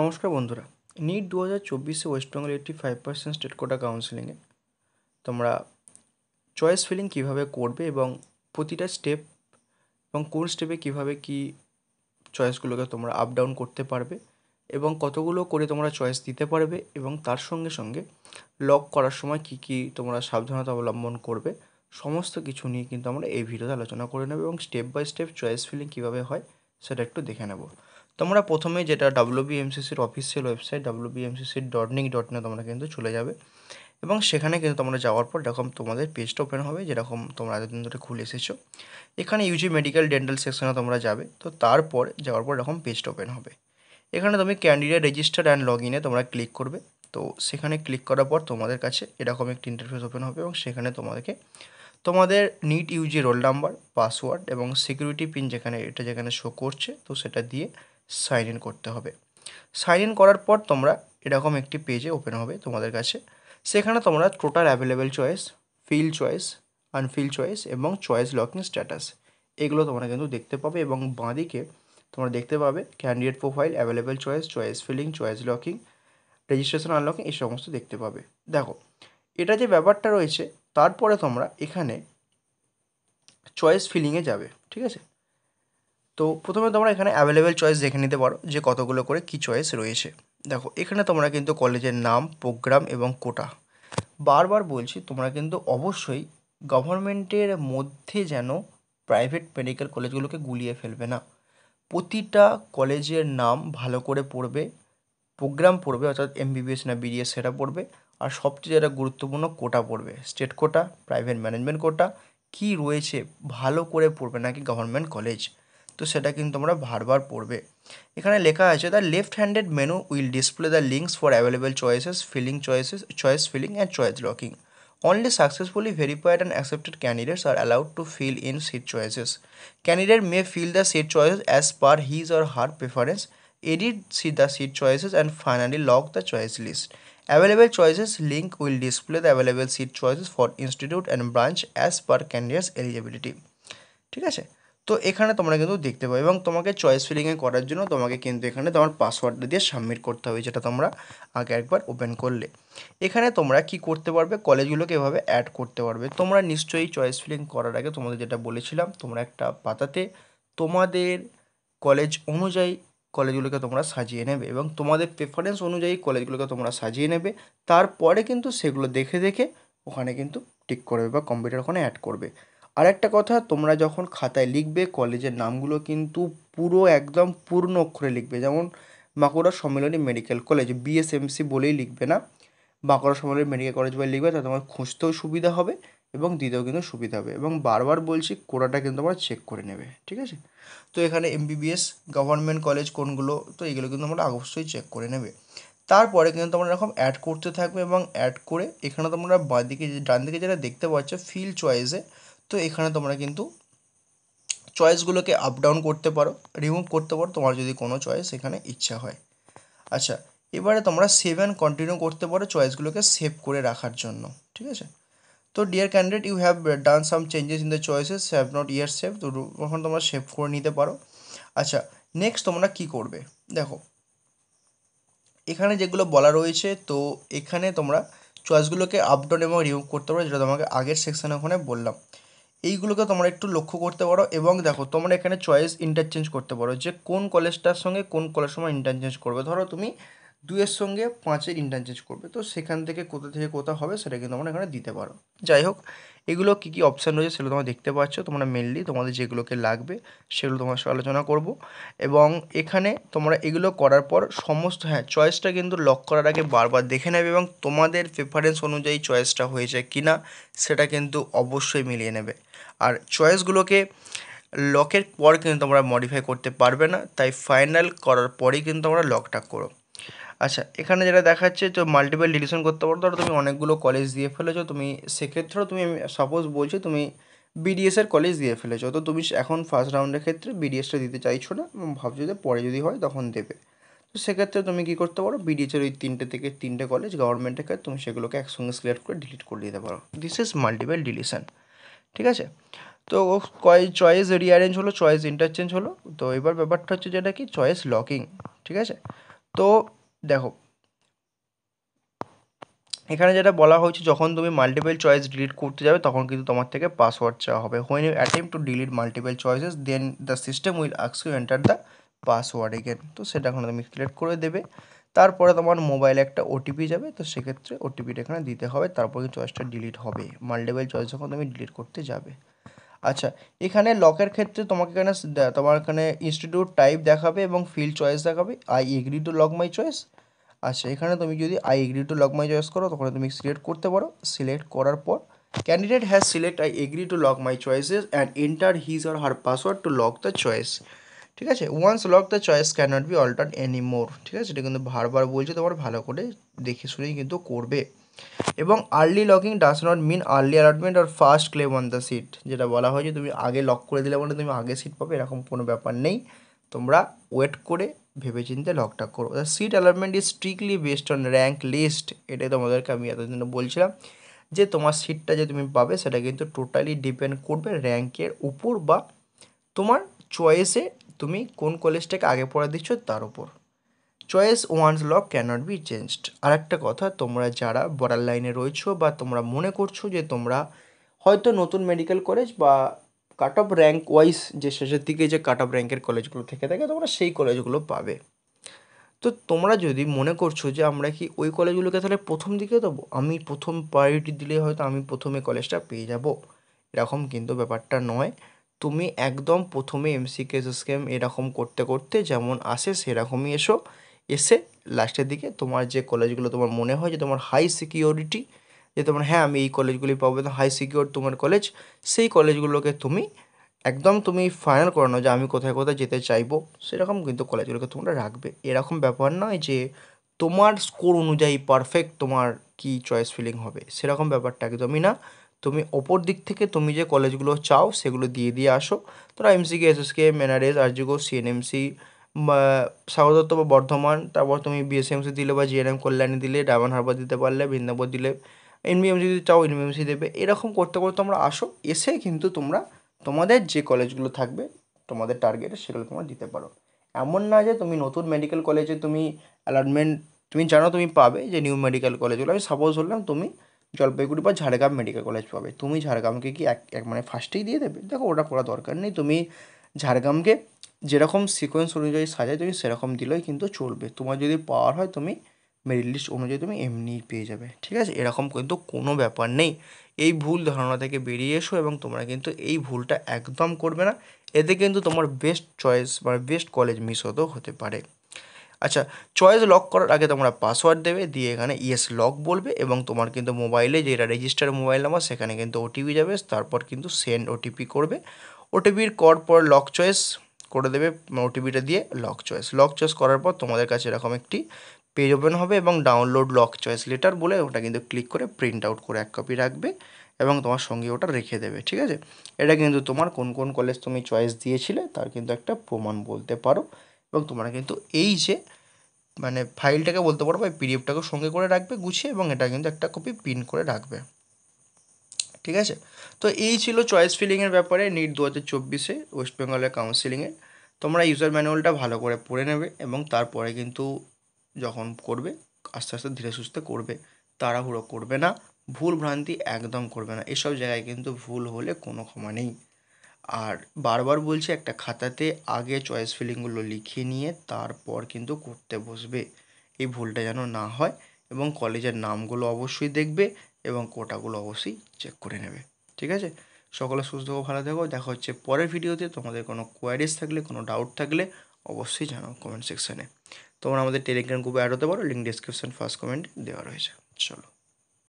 নমস্কার বন্ধুরা নিট দু হাজার চব্বিশে ওয়েস্টবেঙ্গলের eighty five percent state quota কাউন্সিলিংয়ে তোমরা চয়েস ফিলিং কীভাবে করবে এবং প্রতিটা স্টেপ এবং কোন স্টেপে কীভাবে কি চয়েসগুলোকে তোমরা আপ ডাউন করতে পারবে এবং কতগুলো করে তোমরা চয়েস দিতে পারবে এবং তার সঙ্গে সঙ্গে লক করার সময় কি কি তোমরা সাবধানতা অবলম্বন করবে সমস্ত কিছু নিয়ে কিন্তু আমরা এই ভিডিওতে আলোচনা করে নেব এবং step by step choice filling কীভাবে হয় সেটা একটু দেখে নেব তোমরা প্রথমে যেটা ডাব্লিউবিএমসিসির অফিসিয়াল ওয়েবসাইট ডাব্লিউবিএমসিসির ডট নিক ডট নে তোমরা কিন্তু চলে যাবে এবং সেখানে কিন্তু তোমরা যাওয়ার পর যেরকম তোমাদের পেজটা ওপেন হবে যেরকম তোমরা এতদিন ধরে খুলে এসেছো এখানে ইউজি মেডিকেল ডেন্টাল সেকশনে তোমরা যাবে তো তারপর যাওয়ার পর এরকম পেজটা ওপেন হবে এখানে তুমি ক্যান্ডিডেট রেজিস্টার অ্যান্ড লগ ইনে তোমরা ক্লিক করবে তো সেখানে ক্লিক করার পর তোমাদের কাছে এরকম একটি ইন্টারফেস ওপেন হবে এবং সেখানে তোমাদেরকে তোমাদের NEET UG roll number password এবং সিকিউরিটি পিন যেখানে এটা যেখানে শো করছে তো সেটা দিয়ে সাইন ইন করতে হবে সাইন ইন করার পর তোমরা এরকম একটি পেজে ওপেন হবে তোমাদের কাছে সেখানে তোমরা total available choice fill choice unfill choice এবং চয়েস লকিং স্ট্যাটাস এগুলো তোমরা কিন্তু দেখতে পাবে এবং বাঁদিকে তোমরা দেখতে পাবে candidate profile available choice choice filling choice locking registration unlocking এই সমস্ত দেখতে পাবে দেখো এটা যে ব্যাপারটা রয়েছে তারপরে তোমরা এখানে চয়েস ফিলিংয়ে যাবে ঠিক আছে তো প্রথমে তোমরা এখানে অ্যাভেলেবেল চয়েস দেখে নিতে পারো যে কতগুলো করে কি চয়েস রয়েছে দেখো এখানে তোমরা কিন্তু কলেজের নাম প্রোগ্রাম এবং কোটা বারবার বলছি তোমরা কিন্তু অবশ্যই গভর্নমেন্টের মধ্যে যেন প্রাইভেট মেডিকেল কলেজগুলোকে গুলিয়ে ফেলবে না প্রতিটা কলেজের নাম ভালো করে পড়বে প্রোগ্রাম পড়বে অর্থাৎ এমবিবিএস না বিডিএস সেটা পড়বে আর সবচেয়ে যেটা গুরুত্বপূর্ণ কোটা পড়বে state quota private management quota কি রয়েছে ভালো করে পড়বে নাকি গভর্নমেন্ট কলেজ সেটা কিন্তু তোমরা বারবার পড়বে এখানে লেখা আছে the left handed menu will display the links for available choices filling choices choice filling and choice locking only successfully verified and accepted candidates are allowed to fill in seat choices candidate may fill the seat choices as per his or her preference edit see the seat choices and finally lock the choice list available choices link will display the available seat choices for institute and branch as per candidates eligibility ঠিক আছে তো এখানে তোমরা কিন্তু দেখতে পাবে এবং তোমাকে চয়েস ফিলিংয়ে করার জন্য তোমাকে কিন্তু এখানে তোমার পাসওয়ার্ডটা দিয়ে সাবমিট করতে হবে যেটা তোমরা আগে একবার ওপেন করলে এখানে তোমরা কি করতে পারবে কলেজগুলোকে এভাবে অ্যাড করতে পারবে তোমরা নিশ্চয়ই চয়েস ফিলিং করার আগে তোমাদের যেটা বলেছিলাম তোমরা একটা পাতাতে তোমাদের কলেজ অনুযায়ী কলেজগুলোকে তোমরা সাজিয়ে নেবে এবং তোমাদের প্রেফারেন্স অনুযায়ী কলেজগুলোকে তোমরা সাজিয়ে নেবে তারপরে কিন্তু সেগুলো দেখে দেখে ওখানে কিন্তু টিক করবে বা কম্পিউটার ওখানে অ্যাড করবে আর একটা কথা তোমরা যখন খাতায় লিখবে কলেজের নামগুলো কিন্তু পুরো একদম পূর্ণ অক্ষরে লিখবে যেমন Bankura Sammilani medical college BSMC বলেই লিখবে না বাঁকুড়া সম্মিলনী মেডিকেল কলেজ বলে লিখবে তাতে তোমার খুঁজতেও সুবিধা হবে এবং দিতেও কিন্তু সুবিধা হবে এবং বারবার বলছি কোড়াটা কিন্তু আমরা চেক করে নেবে ঠিক আছে তো এখানে এমবিবিএস গভর্নমেন্ট কলেজ কোনগুলো তো এগুলো কিন্তু আমরা অবশ্যই চেক করে নেবে তারপরে কিন্তু তোমরা এরকম অ্যাড করতে থাকবে এবং অ্যাড করে এখানে তোমরা বাঁদিকে ডান দিকে যেটা দেখতে পাচ্ছ ফিল চয়েসে তো এখানে তোমরা কিন্তু চয়েসগুলোকে আপ ডাউন করতে পারো রিমুভ করতে পারো তোমার যদি কোনো চয়েস এখানে ইচ্ছা হয় আচ্ছা এবারে তোমরা সেভ অ্যান্ড কন্টিনিউ করতে পারো চয়েসগুলোকে সেভ করে রাখার জন্য ঠিক আছে তো dear candidate you have done some changes in the choices have not yet save তো তখন তোমরা সেভ করে নিতে পারো আচ্ছা নেক্সট তোমরা কি করবে দেখো এখানে যেগুলো বলা রয়েছে তো এখানে তোমরা চয়েসগুলোকে আপডাউন এবং রিমুভ করতে পারো যেটা তোমাকে আগের সেকশানে ওখানে বললাম এইগুলোকে তোমরা একটু লক্ষ্য করতে পারো এবং দেখো তোমরা এখানে চয়েস ইন্টারচেঞ্জ করতে পারো যে কোন কলেজটার সঙ্গে কোন কলেজ সময় ইন্টারচেঞ্জ করবে ধরো তুমি দুয়ের সঙ্গে পাঁচের ইন্টারচেঞ্জ করবে তো সেখান থেকে কোথা থেকে কোথা হবে সেটা কিন্তু তোমরা এখানে দিতে পারো যাই হোক এগুলো কী কী অপশান রয়েছে সেগুলো তোমরা দেখতে পাচ্ছ তোমরা মেনলি তোমাদের যেগুলোকে লাগবে সেগুলো তোমার সঙ্গে আলোচনা করব এবং এখানে তোমরা এগুলো করার পর সমস্ত হ্যাঁ চয়েসটা কিন্তু লক করার আগে বারবার দেখে নেবে এবং তোমাদের প্রেফারেন্স অনুযায়ী চয়েসটা হয়েছে কি না সেটা কিন্তু অবশ্যই মিলিয়ে নেবে আর চয়েসগুলোকে লকের পর কিন্তু তোমরা মডিফাই করতে পারবে না তাই ফাইনাল করার পরেই কিন্তু তোমরা লকটা করো আচ্ছা এখানে যেটা দেখাচ্ছে তো মাল্টিপল ডিলিশন করতে পারো ধরো তুমি অনেকগুলো কলেজ দিয়ে ফেলেছো তুমি সেক্ষেত্রেও তুমি সাপোজ বলছি তুমি বিডিএসের কলেজ দিয়ে ফেলেছো তো তুমি এখন ফার্স্ট রাউন্ডের ক্ষেত্রে বিডিএসটা দিতে চাইছো না ভাবছো যে পরে যদি হয় তখন দেবে তো সেক্ষেত্রে তুমি কী করতে পারো বিডিএসের ওই তিনটে থেকে তিনটে কলেজ গভর্নমেন্টের ক্ষেত্রে তুমি সেগুলোকে একসঙ্গে সিলেক্ট করে ডিলিট করে দিতে পারো দিস ইজ মাল্টিপল ডিলিশন ঠিক আছে তো কয় চয়েস রিঅ্যারেঞ্জ হলো চয়েস ইন্টারচেঞ্জ হলো তো এবার ব্যাপারটা হচ্ছে যেটা কি চয়েস লকিং ঠিক আছে তো দেখো এখানে যেটা বলা হয়েছে যখন তুমি মাল্টিপল চয়েস ডিলিট করতে যাবে তখন কিন্তু তোমার থেকে পাসওয়ার্ড চাওয়া হবে when you attempt to delete multiple choices then the system will আক্স you enter the password again তো সেটা এখন তুমি সিলেক্ট করে দেবে তারপরে তোমার মোবাইলে একটা ওটিপি যাবে তো সেক্ষেত্রে ওটিপিটা এখানে দিতে হবে তারপরে চয়েসটা ডিলিট হবে মাল্টিপল চয়েস যখন তুমি ডিলিট করতে যাবে আচ্ছা এখানে লকের ক্ষেত্রে তোমাকে এখানে তোমার এখানে ইনস্টিটিউট টাইপ দেখাবে এবং ফিল্ড চয়েস দেখাবে I agree to lock my choice আচ্ছা এখানে তুমি যদি I agree to lock my choice করো তখন তুমি সিলেক্ট করতে পারো সিলেক্ট করার পর candidate has select I agree to lock my choices and enter his or her password to lock the choice ঠিক আছে once lock the choice can not be alter any more ঠিক আছে এটা কিন্তু বারবার বলছে তোমার ভালো করে দেখে শুনেই কিন্তু করবে এবং early locking does not mean early allotment or first claim on the seat যেটা বলা হয় যে তুমি আগে লক করে দিলে বলে মানে তুমি আগে সিট পাবে এরকম কোনো ব্যাপার নেই তোমরা ওয়েট করে ভেবেচিন্তে লকটা করো the seat allotment is strictly based on rank list এটাই তোমাদেরকে আমি এতদিন বলছিলাম যে তোমার সিটটা যে তুমি পাবে সেটা কিন্তু টোটালি ডিপেন্ড করবে র্যাঙ্কের উপর বা তোমার চয়েসে তুমি কোন কলেজটাকে আগে পড়া দিচ্ছ তার উপর চয়েস ওয়ান্স ল ক্যানট বি চেঞ্জড আর একটা কথা তোমরা যারা বর্ডার লাইনে রয়েছো বা তোমরা মনে করছো যে তোমরা হয়তো নতুন মেডিকেল কলেজ বা কাট অফ র্যাঙ্ক ওয়াইজ যে শেষের দিকে যে কাট অফ র্যাঙ্কের কলেজগুলো থেকে থাকে তোমরা সেই কলেজগুলো পাবে তো তোমরা যদি মনে করছো যে আমরা কি ওই কলেজগুলোকে তাহলে প্রথম দিকে দেবো আমি প্রথম প্রায়োরিটি দিলে হয়তো আমি প্রথমে কলেজটা পেয়ে যাব এরকম কিন্তু ব্যাপারটা নয় তুমি একদম প্রথমে কেস স্কেম এরকম করতে করতে যেমন আসে সেরকমই এসো এসে লাস্টের দিকে তোমার যে কলেজগুলো তোমার মনে হয় যে তোমার হাই সিকিউরিটি যে তোমার হ্যাঁ আমি এই কলেজগুলি পাবো হাই সিকিউর তোমার কলেজ সেই কলেজগুলোকে তুমি একদম তুমি ফাইনাল করানো যে আমি কোথায় কোথায় যেতে চাইবো সেরকম কিন্তু কলেজগুলোকে তোমরা রাখবে এরকম ব্যাপার নয় যে তোমার স্কোর অনুযায়ী পারফেক্ট তোমার কি চয়েস ফিলিং হবে সেরকম ব্যাপারটা একদমই না তুমি ওপর দিক থেকে তুমি যে কলেজগুলো চাও সেগুলো দিয়ে দিয়ে আসো তোমরা এমসিকে এসএসকে মেনারেজ আরজিগো সিএনএমসি স্বাগত বা বর্ধমান তারপর তুমি বিএসএমসি দিলে বা জিএনএম কল্যাণী দিলে ডায়মন্ড হারবার দিতে পারলে বৃন্দাবন দিলে এনবিএমসি যদি চাও এনবিএমসি দেবে এরকম করতে করতে তোমরা আসো এসে কিন্তু তোমরা তোমাদের যে কলেজগুলো থাকবে তোমাদের টার্গেটে সেগুলো তোমরা দিতে পারো এমন না যে তুমি নতুন মেডিকেল কলেজে তুমি অ্যালটমেন্ট তুমি জানো তুমি পাবে যে নিউ মেডিকেল কলেজগুলো আমি সাপোজ বললাম তুমি জলপাইগুড়ি বা ঝাড়গ্রাম মেডিকেল কলেজ পাবে তুমি ঝাড়গ্রামকে কি এক এক মানে ফার্স্টেই দিয়ে দেবে দেখো ওটা করা দরকার নেই তুমি ঝাড়গ্রামকে যেরকম সিকোয়েন্স অনুযায়ী সাজায় তুমি সেরকম দিলেই কিন্তু চলবে তোমার যদি পাওয়ার হয় তুমি মেরিট লিস্ট অনুযায়ী তুমি এমনিই পেয়ে যাবে ঠিক আছে এরকম কিন্তু কোনো ব্যাপার নেই এই ভুল ধারণা থেকে বেরিয়ে এসো এবং তোমরা কিন্তু এই ভুলটা একদম করবে না এতে কিন্তু তোমার বেস্ট চয়েস মানে বেস্ট কলেজ মিস হতেও হতে পারে আচ্ছা চয়েস লক করার আগে তোমরা পাসওয়ার্ড দেবে দিয়ে এখানে ইয়েস লক বলবে এবং তোমার কিন্তু মোবাইলে যেটা রেজিস্টার মোবাইল নাম্বার সেখানে কিন্তু ওটিপি যাবে তারপর কিন্তু সেন্ড ওটিপি করবে ওটিপির কর পর লক চয়েস করে দেবে ওটিপিটা দিয়ে লক চয়েস লক চয়েস করার পর তোমাদের কাছে এরকম একটি পেজ ওপেন হবে এবং ডাউনলোড লক চয়েস লেটার বলে ওটা কিন্তু ক্লিক করে প্রিন্ট আউট করে এক কপি রাখবে এবং তোমার সঙ্গে ওটা রেখে দেবে ঠিক আছে এটা কিন্তু তোমার কোন কোন কলেজ তুমি চয়েস দিয়েছিলে তার কিন্তু একটা প্রমাণ বলতে পারো এবং তোমরা কিন্তু এই যে মানে ফাইলটাকে বলতে পারো বা পিডিএফটাকে সঙ্গে করে রাখবে গুছিয়ে এবং এটা কিন্তু একটা কপি প্রিন্ট করে রাখবে ঠিক আছে তো এই ছিল চয়েস ফিলিংয়ের ব্যাপারে নিট দু হাজার চব্বিশে ওয়েস্ট বেঙ্গলের কাউন্সিলিংয়ে তোমরা ইউজার ম্যানুয়ালটা ভালো করে পড়ে নেবে এবং তারপরে কিন্তু যখন করবে আস্তে আস্তে ধীরে সুস্থে করবে তাড়াহুড়ো করবে না ভুল ভ্রান্তি একদম করবে না এসব জায়গায় কিন্তু ভুল হলে কোনো ক্ষমা নেই আর বারবার বলছি একটা খাতাতে আগে চয়েস ফিলিংগুলো লিখে নিয়ে তারপর কিন্তু করতে বসবে এই ভুলটা যেন না হয় এবং কলেজের নামগুলো অবশ্যই দেখবে এবং কোটাগুলো অবশ্যই চেক করে নেবে ঠিক আছে সকলে সুস্থ ভালো থেকো দেখা হচ্ছে পরের ভিডিওতে তোমাদের কোনো কোয়ারিজ থাকলে কোনো ডাউট থাকলে অবশ্যই জানাও কমেন্ট সেকশানে তোমরা আমাদের টেলিগ্রাম গ্রুপে অ্যাড হতে পারো লিঙ্ক ডিসক্রিপশান ফার্স্ট কমেন্ট দেওয়া রয়েছে চলো